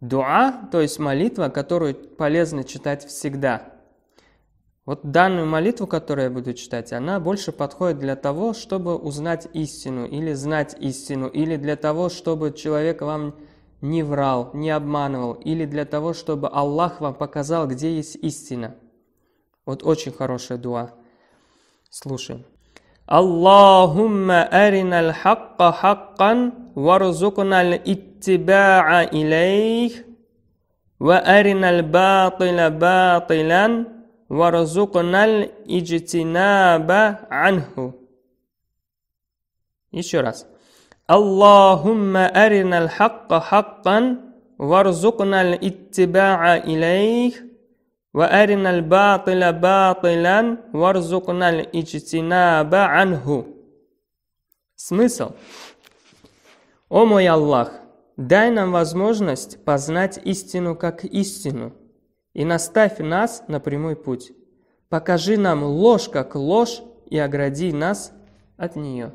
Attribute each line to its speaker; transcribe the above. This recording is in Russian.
Speaker 1: Дуа, то есть молитва, которую полезно читать всегда. Вот данную молитву, которую я буду читать, она больше подходит для того, чтобы узнать истину или знать истину, или для того, чтобы человек вам не врал, не обманывал, или для того, чтобы Аллах вам показал, где есть истина. Вот очень хорошая дуа. Слушаем. اللهم أرنا الحق حقا وارزقنا الاتباع إليه وأرنا الباطل باطلا وارزقنا الاجتناب عنه Еще раз. Аллахумма арина аль-хакка хаккан, варзукна وأرنا الباطل باطلا وارزقنا الاجتناب عنه Смысл. О мой Аллах, дай нам возможность познать истину как истину и наставь нас на прямой путь. Покажи нам ложь как ложь и огради нас от нее.